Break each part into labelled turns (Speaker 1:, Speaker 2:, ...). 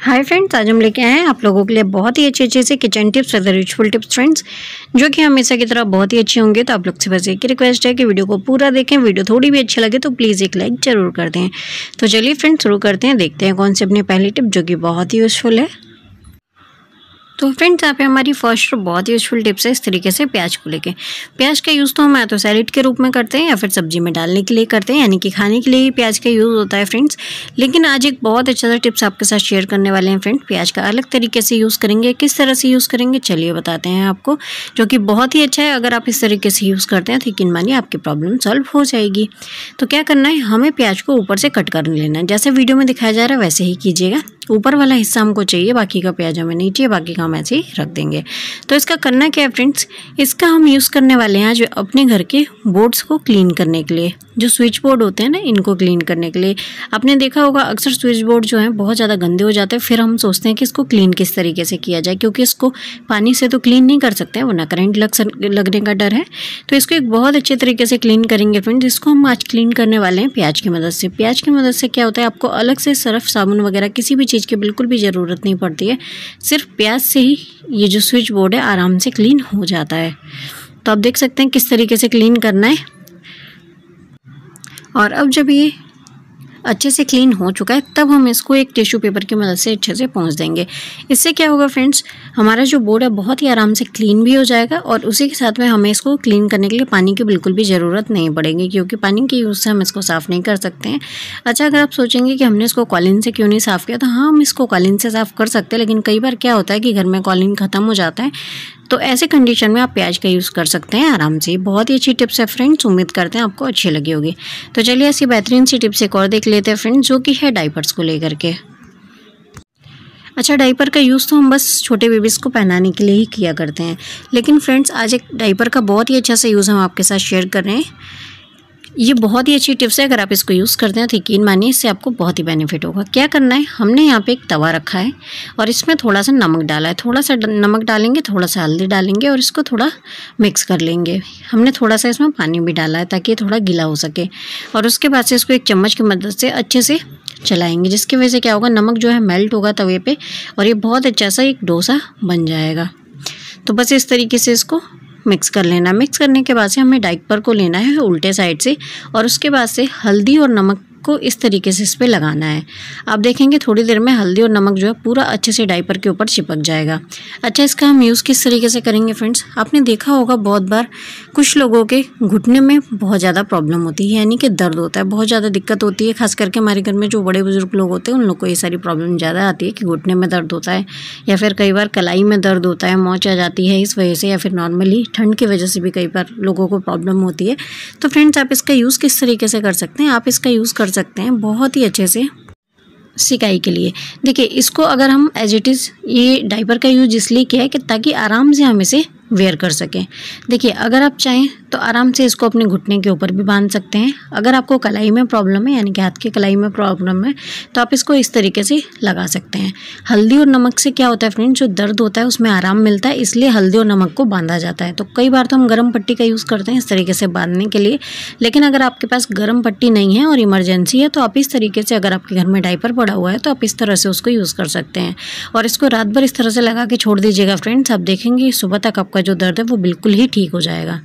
Speaker 1: hi friends आज हम लेके आए हैं आप लोगों के लिए बहुत ही अच्छे अच्छे से kitchen tips other useful tips friends जो कि हमेशा की तरह बहुत ही अच्छे होंगे तो आप लोग से बस एक ही रिक्वेस्ट है कि वीडियो को पूरा देखें वीडियो थोड़ी भी अच्छी लगे तो प्लीज़ एक लाइक ज़रूर कर दें तो चलिए फ्रेंड्स शुरू करते हैं देखते हैं कौन सी अपनी पहली टिप जो कि बहुत ही यूज़फुल है तो फ्रेंड्स यहाँ पे हमारी फर्स्ट और बहुत यूजफुल टिप्स है इस तरीके से प्याज को लेके प्याज का यूज़ तो हम या तो सैलड के रूप में करते हैं या फिर सब्जी में डालने के लिए करते हैं यानी कि खाने के लिए ही प्याज का यूज़ होता है फ्रेंड्स लेकिन आज एक बहुत अच्छा सा टिप्स आपके साथ शेयर करने वाले हैं फ्रेंड प्याज का अलग तरीके से यूज़ करेंगे किस तरह से यूज़ करेंगे चलिए बताते हैं आपको जो कि बहुत ही अच्छा है अगर आप इस तरीके से यूज़ करते हैं तो यकीन मानिए आपकी प्रॉब्लम सॉल्व हो जाएगी तो क्या करना है हमें प्याज को ऊपर से कट कर लेना है जैसे वीडियो में दिखाया जा रहा है वैसे ही कीजिएगा ऊपर वाला हिस्सा हमको चाहिए बाकी का प्याज हमें नीचे बाकी का हम ऐसे ही रख देंगे तो इसका करना क्या है फ्रेंड्स इसका हम यूज़ करने वाले हैं जो अपने घर के बोर्ड्स को क्लीन करने के लिए जो स्विच बोर्ड होते हैं ना इनको क्लीन करने के लिए आपने देखा होगा अक्सर स्विच बोर्ड जो है बहुत ज़्यादा गंदे हो जाते हैं फिर हम सोचते हैं कि इसको क्लीन किस तरीके से किया जाए क्योंकि इसको पानी से तो क्लीन नहीं कर सकते हैं वरना करंट लग सक लगने का डर है तो इसको एक बहुत अच्छे तरीके से क्लीन करेंगे फ्रेंड्स इसको हम आज क्लीन करने वाले हैं प्याज की मदद से प्याज की मदद से क्या होता है आपको अलग से सर्फ साबुन वगैरह किसी भी चीज़ चीज़ की बिल्कुल भी ज़रूरत नहीं पड़ती है सिर्फ प्याज से ही ये जो स्विच बोर्ड है आराम से क्लीन हो जाता है तो आप देख सकते हैं किस तरीके से क्लीन करना है और अब जब ये अच्छे से क्लीन हो चुका है तब हम इसको एक टिश्यू पेपर की मदद से अच्छे से पहुँच देंगे इससे क्या होगा फ्रेंड्स हमारा जो बोर्ड है बहुत ही आराम से क्लीन भी हो जाएगा और उसी के साथ में हमें इसको क्लीन करने के लिए पानी की बिल्कुल भी ज़रूरत नहीं पड़ेगी क्योंकि पानी के यूज़ से हम इसको साफ़ नहीं कर सकते हैं अच्छा अगर आप सोचेंगे कि हमने इसको कॉलिन से क्यों नहीं साफ़ किया तो हाँ हम इसको कॉलिन से साफ़ कर सकते हैं लेकिन कई बार क्या होता है कि घर में कॉलिन ख़त्म हो जाता है तो ऐसे कंडीशन में आप प्याज का यूज़ कर सकते हैं आराम से बहुत ही अच्छी टिप्स है फ्रेंड्स उम्मीद करते हैं आपको अच्छी लगी होगी तो चलिए ऐसी बेहतरीन सी टिप्स एक और देख ले लेते हैं फ्रेंड जो कि है डाइपर्स को लेकर के अच्छा डाइपर का यूज़ तो हम बस छोटे बेबीज़ को पहनाने के लिए ही किया करते हैं लेकिन फ्रेंड्स आज एक डाइपर का बहुत ही अच्छा सा यूज़ हम आपके साथ शेयर कर रहे हैं ये बहुत ही अच्छी टिप्स है अगर आप इसको यूज़ करते हैं तो यकीन मानिए इससे आपको बहुत ही बेनिफिट होगा क्या करना है हमने यहाँ पे एक तवा रखा है और इसमें थोड़ा सा नमक डाला है थोड़ा सा नमक डालेंगे थोड़ा सा हल्दी डालेंगे और इसको थोड़ा मिक्स कर लेंगे हमने थोड़ा सा इसमें पानी भी डाला है ताकि थोड़ा गीला हो सके और उसके बाद से इसको एक चम्मच की मदद से अच्छे से चलाएँगे जिसकी वजह से क्या होगा नमक जो है मेल्ट होगा तवे पर और ये बहुत अच्छा सा एक डोसा बन जाएगा तो बस इस तरीके से इसको मिक्स कर लेना मिक्स करने के बाद से हमें डाइपर को लेना है उल्टे साइड से और उसके बाद से हल्दी और नमक को इस तरीके से इस पर लगाना है आप देखेंगे थोड़ी देर में हल्दी और नमक जो है पूरा अच्छे से डाइपर के ऊपर चिपक जाएगा अच्छा इसका हम यूज़ किस तरीके से करेंगे फ्रेंड्स आपने देखा होगा बहुत बार कुछ लोगों के घुटने में बहुत ज़्यादा प्रॉब्लम होती है यानी कि दर्द होता है बहुत ज़्यादा दिक्कत होती है खास करके हमारे घर में जो बड़े बुजुर्ग लोग होते हैं उन लोग को ये सारी प्रॉब्लम ज़्यादा आती है कि घुटने में दर्द होता है या फिर कई बार कलाई में दर्द होता है मोच आ जाती है इस वजह से या फिर नॉर्मली ठंड की वजह से भी कई बार लोगों को प्रॉब्लम होती है तो फ्रेंड्स आप इसका यूज़ किस तरीके से कर सकते हैं आप इसका यूज़ कर सकते हैं बहुत ही अच्छे से सिकाई के लिए देखिए इसको अगर हम एज इट इज़ ये डाइपर का यूज इसलिए किया है कि ताकि आराम से हम इसे वेयर कर सकें देखिए अगर आप चाहें तो आराम से इसको अपने घुटने के ऊपर भी बांध सकते हैं अगर आपको कलाई में प्रॉब्लम है यानी कि हाथ की कलाई में प्रॉब्लम है तो आप इसको इस तरीके से लगा सकते हैं हल्दी और नमक से क्या होता है फ्रेंड्स जो दर्द होता है उसमें आराम मिलता है इसलिए हल्दी और नमक को बांधा जाता है तो कई बार तो हम गर्म पट्टी का यूज़ करते हैं इस तरीके से बांधने के लिए लेकिन अगर आपके पास गर्म पट्टी नहीं है और इमरजेंसी है तो आप इस तरीके से अगर आपके घर में डाइपर पड़ा हुआ है तो आप इस तरह से उसको यूज़ कर सकते हैं और इसको रात भर इस तरह से लगा के छोड़ दीजिएगा फ्रेंड्स आप देखेंगे सुबह तक आपका जो दर्द है वो बिल्कुल ही ठीक हो जाएगा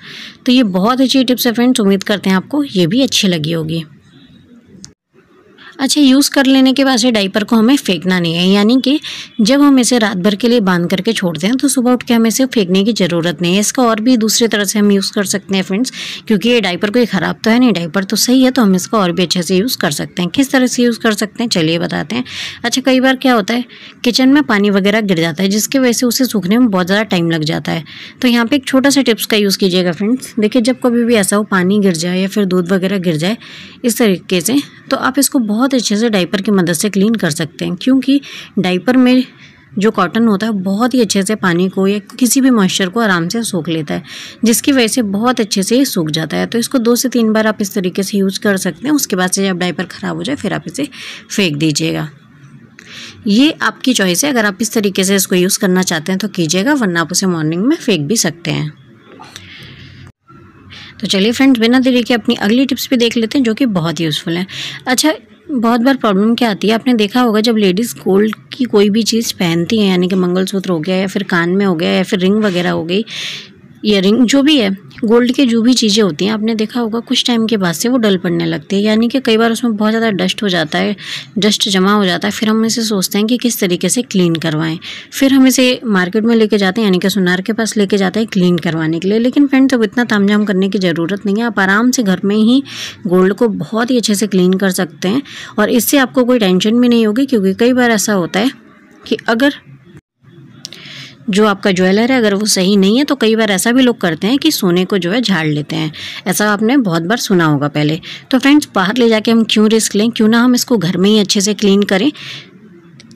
Speaker 1: तो तो ये बहुत अच्छी टिप्स है फ्रेंड्स उम्मीद करते हैं आपको ये भी अच्छी लगी होगी अच्छा यूज़ कर लेने के बाद से डाइपर को हमें फेंकना नहीं है यानी कि जब हम इसे रात भर के लिए बांध करके छोड़ दें तो सुबह उठ के हमें इसे फेंकने की ज़रूरत नहीं है इसका और भी दूसरी तरह से हम यूज़ कर सकते हैं फ्रेंड्स क्योंकि ये डाइपर कोई ख़राब तो है नहीं डाइपर तो सही है तो हम इसको और भी अच्छे से यूज़ कर सकते हैं किस तरह से यूज़ कर सकते हैं चलिए बताते हैं अच्छा कई बार क्या होता है किचन में पानी वगैरह गिर जाता है जिसकी वजह से उसे सूखने में बहुत ज़्यादा टाइम लग जाता है तो यहाँ पर एक छोटा सा टिप्स का यूज़ कीजिएगा फ्रेंड्स देखिए जब कभी भी ऐसा हो पानी गिर जाए या फिर दूध वगैरह गिर जाए इस तरीके से तो आप इसको बहुत बहुत अच्छे से डाइपर की मदद से क्लीन कर सकते हैं क्योंकि डाइपर में जो कॉटन होता है बहुत ही अच्छे से पानी को या किसी भी मॉइस्चर को आराम से सूख लेता है जिसकी वजह से बहुत अच्छे से सूख जाता है तो इसको दो से तीन बार आप इस तरीके से यूज़ कर सकते हैं उसके बाद से जब डाइपर ख़राब हो जाए फिर आप इसे फेंक दीजिएगा ये आपकी चॉइस है अगर आप इस तरीके से इसको यूज़ करना चाहते हैं तो कीजिएगा वरना आप उसे मॉर्निंग में फेंक भी सकते हैं तो चलिए फ्रेंड्स बिना देरी के अपनी अगली टिप्स भी देख लेते हैं जो कि बहुत यूज़फुल हैं अच्छा बहुत बार प्रॉब्लम क्या आती है आपने देखा होगा जब लेडीज़ गोल्ड की कोई भी चीज़ पहनती हैं यानी कि मंगलसूत्र हो गया या फिर कान में हो गया या फिर रिंग वगैरह हो गई ईयरिंग जो भी है गोल्ड के जो भी चीज़ें होती हैं आपने देखा होगा कुछ टाइम के बाद से वो डल पड़ने लगती है यानी कि कई बार उसमें बहुत ज़्यादा डस्ट हो जाता है डस्ट जमा हो जाता है फिर हम इसे सोचते हैं कि किस तरीके से क्लीन करवाएं फिर हम इसे मार्केट में लेके जाते हैं यानी कि सुनार के पास लेके जाते हैं क्लीन करवाने के लिए लेकिन फ्रेंड्स अब इतना ताम करने की ज़रूरत नहीं है आप आराम से घर में ही गोल्ड को बहुत ही अच्छे से क्लीन कर सकते हैं और इससे आपको कोई टेंशन भी नहीं होगी क्योंकि कई बार ऐसा होता है कि अगर जो आपका ज्वेलर है अगर वो सही नहीं है तो कई बार ऐसा भी लोग करते हैं कि सोने को जो है झाड़ लेते हैं ऐसा आपने बहुत बार सुना होगा पहले तो फ्रेंड्स बाहर ले जाके हम क्यों रिस्क लें क्यों ना हम इसको घर में ही अच्छे से क्लीन करें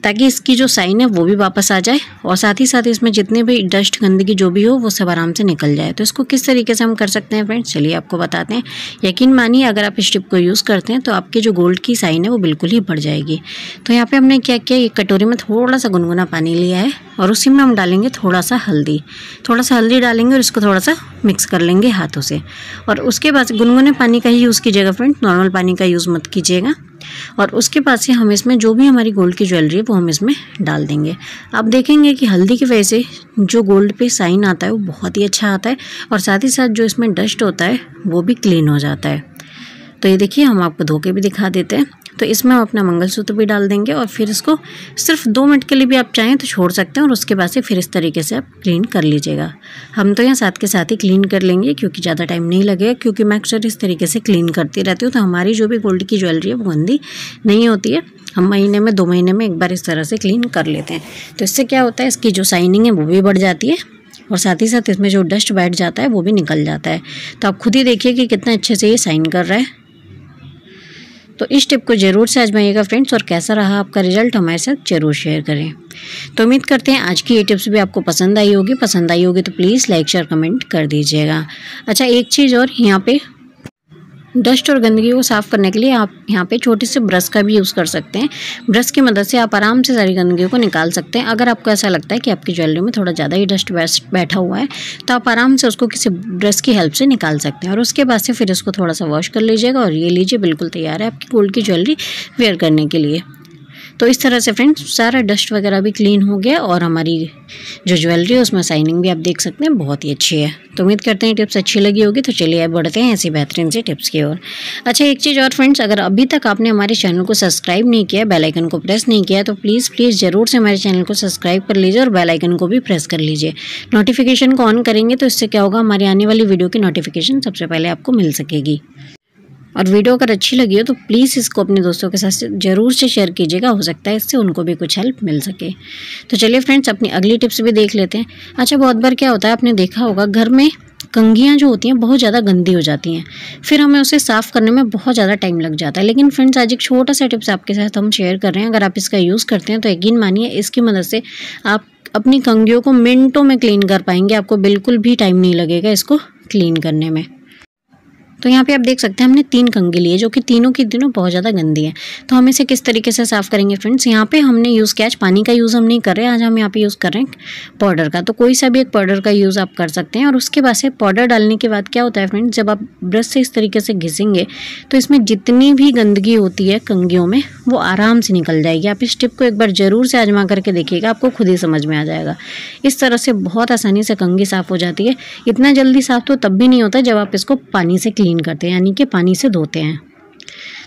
Speaker 1: ताकि इसकी जो साइन है वो भी वापस आ जाए और साथ ही साथ इसमें जितने भी डस्ट गंदगी जो भी हो वो सब आराम से निकल जाए तो इसको किस तरीके से हम कर सकते हैं फ्रेंड्स चलिए आपको बताते हैं यकीन मानिए अगर आप इस टिप को यूज़ करते हैं तो आपकी जो गोल्ड की साइन है वो बिल्कुल ही बढ़ जाएगी तो यहाँ पर हमने क्या किया एक कटोरी में थोड़ा सा गुनगुना पानी लिया है और उसी में हम डालेंगे थोड़ा सा हल्दी थोड़ा सा हल्दी डालेंगे और इसको थोड़ा सा मिक्स कर लेंगे हाथों से और उसके बाद गुनगुने पानी का ही यूज़ कीजिएगा फ्रेंड नॉर्मल पानी का यूज़ मत कीजिएगा और उसके पास ही हम इसमें जो भी हमारी गोल्ड की ज्वेलरी है वो हम इसमें डाल देंगे आप देखेंगे कि हल्दी की वजह से जो गोल्ड पे साइन आता है वो बहुत ही अच्छा आता है और साथ ही साथ जो इसमें डस्ट होता है वो भी क्लीन हो जाता है तो ये देखिए हम आपको धोखे भी दिखा देते हैं तो इसमें हम अपना मंगलसूत्र भी डाल देंगे और फिर इसको सिर्फ दो मिनट के लिए भी आप चाहें तो छोड़ सकते हैं और उसके बाद से फिर इस तरीके से आप क्लीन कर लीजिएगा हम तो यहाँ साथ के साथ ही क्लीन कर लेंगे क्योंकि ज़्यादा टाइम नहीं लगेगा क्योंकि मैं अक्सर इस तरीके से क्लीन करती रहती हूँ तो हमारी जो भी गोल्ड की ज्वेलरी है वो गंदी नहीं होती है हम महीने में दो महीने में एक बार इस तरह से क्लीन कर लेते हैं तो इससे क्या होता है इसकी जो साइनिंग है वो भी बढ़ जाती है और साथ ही साथ इसमें जो डस्ट बैठ जाता है वो भी निकल जाता है तो आप खुद ही देखिए कि कितना अच्छे से ये साइन कर रहा है तो इस टिप को ज़रूर से आजमाइएगा फ्रेंड्स और कैसा रहा आपका रिजल्ट हमारे साथ ज़रूर शेयर करें तो उम्मीद करते हैं आज की ये टिप्स भी आपको पसंद आई होगी पसंद आई होगी तो प्लीज़ लाइक शेयर कमेंट कर दीजिएगा अच्छा एक चीज़ और यहाँ पर डस्ट और गंदगी को साफ़ करने के लिए आप यहाँ पे छोटे से ब्रश का भी यूज़ कर सकते हैं ब्रश की मदद से आप आराम से सारी गंदगी को निकाल सकते हैं अगर आपको ऐसा लगता है कि आपकी ज्वेलरी में थोड़ा ज़्यादा ही डस्ट बैठा हुआ है तो आप आराम से उसको किसी ब्रश की हेल्प से निकाल सकते हैं और उसके बाद से फिर उसको थोड़ा सा वॉश कर लीजिएगा और ये लीजिए बिल्कुल तैयार है आपकी गोल्ड की ज्वेलरी वेयर करने के लिए तो इस तरह से फ्रेंड्स सारा डस्ट वगैरह भी क्लीन हो गया और हमारी जो ज्वेलरी है उसमें साइनिंग भी आप देख सकते हैं बहुत ही अच्छी है तो उम्मीद करते हैं टिप्स अच्छी लगी होगी तो चलिए अब बढ़ते हैं ऐसी बेहतरीन से टिप्स की ओर अच्छा एक चीज़ और फ्रेंड्स अगर अभी तक आपने हमारे चैनल को सब्सक्राइब नहीं किया बेलाइकन को प्रेस नहीं किया तो प्लीज़ प्लीज़ ज़रूर से हमारे चैनल को सब्सक्राइब कर लीजिए और बेलाइकन को भी प्रेस कर लीजिए नोटिफिकेशन को ऑन करेंगे तो इससे क्या होगा हमारी आने वाली वीडियो की नोटिफिकेशन सबसे पहले आपको मिल सकेगी और वीडियो अगर अच्छी लगी हो तो प्लीज़ इसको अपने दोस्तों के साथ ज़रूर से शेयर कीजिएगा हो सकता है इससे उनको भी कुछ हेल्प मिल सके तो चलिए फ्रेंड्स अपनी अगली टिप्स भी देख लेते हैं अच्छा बहुत बार क्या होता है आपने देखा होगा घर में कंघियाँ जो होती हैं बहुत ज़्यादा गंदी हो जाती हैं फिर हमें उसे साफ़ करने में बहुत ज़्यादा टाइम लग जाता है लेकिन फ्रेंड्स आज एक छोटा सा टिप्स आपके साथ हम शेयर कर रहे हैं अगर आप इसका यूज़ करते हैं तो यकीन मानिए इसकी मदद से आप अपनी कंघियों को मिनटों में क्लीन कर पाएंगे आपको बिल्कुल भी टाइम नहीं लगेगा इसको क्लीन करने में तो यहाँ पे आप देख सकते हैं हमने तीन कंगे लिए जो कि तीनों की तीनों बहुत ज़्यादा गंदी है तो हम इसे किस तरीके से साफ़ करेंगे फ्रेंड्स यहाँ पे हमने यूज़ किया आज पानी का यूज़ हम नहीं कर रहे आज हम यहाँ पे यूज़ कर रहे हैं पाउडर का तो कोई सा भी एक पाउडर का यूज़ आप कर सकते हैं और उसके बाद से पाउडर डालने के बाद क्या होता है फ्रेंड्स जब आप ब्रश से इस तरीके से घिसेंगे तो इसमें जितनी भी गंदगी होती है कंगियों में वो आराम से निकल जाएगी आप इस टिप को एक बार ज़रूर से आजमा करके देखिएगा आपको खुद ही समझ में आ जाएगा इस तरह से बहुत आसानी से कंगी साफ़ हो जाती है इतना जल्दी साफ़ तो तब भी नहीं होता जब आप इसको पानी से क्लीन क्लीन करते हैं यानी कि पानी से धोते हैं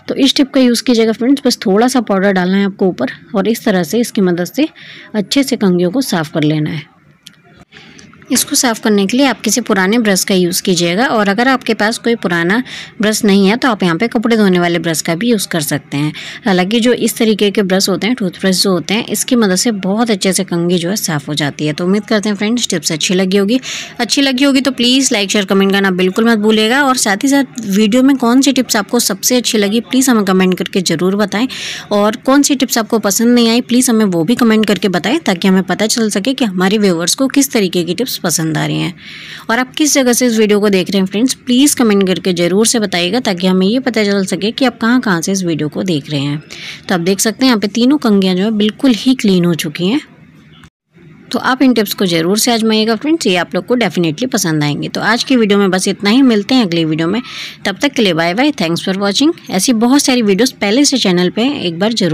Speaker 1: तो इस टिप का यूज़ कीजिएगा फ्रेंड्स बस थोड़ा सा पाउडर डालना है आपको ऊपर और इस तरह से इसकी मदद से अच्छे से कंगियों को साफ़ कर लेना है इसको साफ़ करने के लिए आप किसी पुराने ब्रश का यूज़ कीजिएगा और अगर आपके पास कोई पुराना ब्रश नहीं है तो आप यहाँ पे कपड़े धोने वाले ब्रश का भी यूज़ कर सकते हैं हालांकि जो इस तरीके के ब्रश होते हैं टूथब्रश जो होते हैं इसकी मदद से बहुत अच्छे से कंगी जो है साफ़ हो जाती है तो उम्मीद करते हैं फ्रेंड्स टिप्स अच्छी लगी होगी अच्छी लगी होगी तो प्लीज़ लाइक शेयर कमेंट करना बिल्कुल मत भूलेगा और साथ ही साथ वीडियो में कौन सी टिप्स आपको सबसे अच्छी लगी प्लीज़ हमें कमेंट करके ज़रूर बताएँ और कौन सी टिप्स आपको पसंद नहीं आई प्लीज़ हमें वो भी कमेंट करके बताएं ताकि हमें पता चल सके कि हमारे व्यूवर्स को किस तरीके की टिप्स पसंद आ रही हैं और आप किस जगह से इस वीडियो को देख रहे हैं फ्रेंड्स प्लीज़ कमेंट करके ज़रूर से बताइएगा ताकि हमें ये पता चल सके कि आप कहाँ कहाँ से इस वीडियो को देख रहे हैं तो आप देख सकते हैं यहाँ पर तीनों कंगियाँ जो है बिल्कुल ही क्लीन हो चुकी हैं तो आप इन टिप्स को ज़रूर से आजमाइएगा फ्रेंड्स ये आप लोग को डेफिनेटली पसंद आएंगे तो आज की वीडियो में बस इतना ही मिलते हैं अगली वीडियो में तब तक के लिए bye bye thanks for watching ऐसी बहुत सारी वीडियोस पहले से चैनल पे एक बार जरूर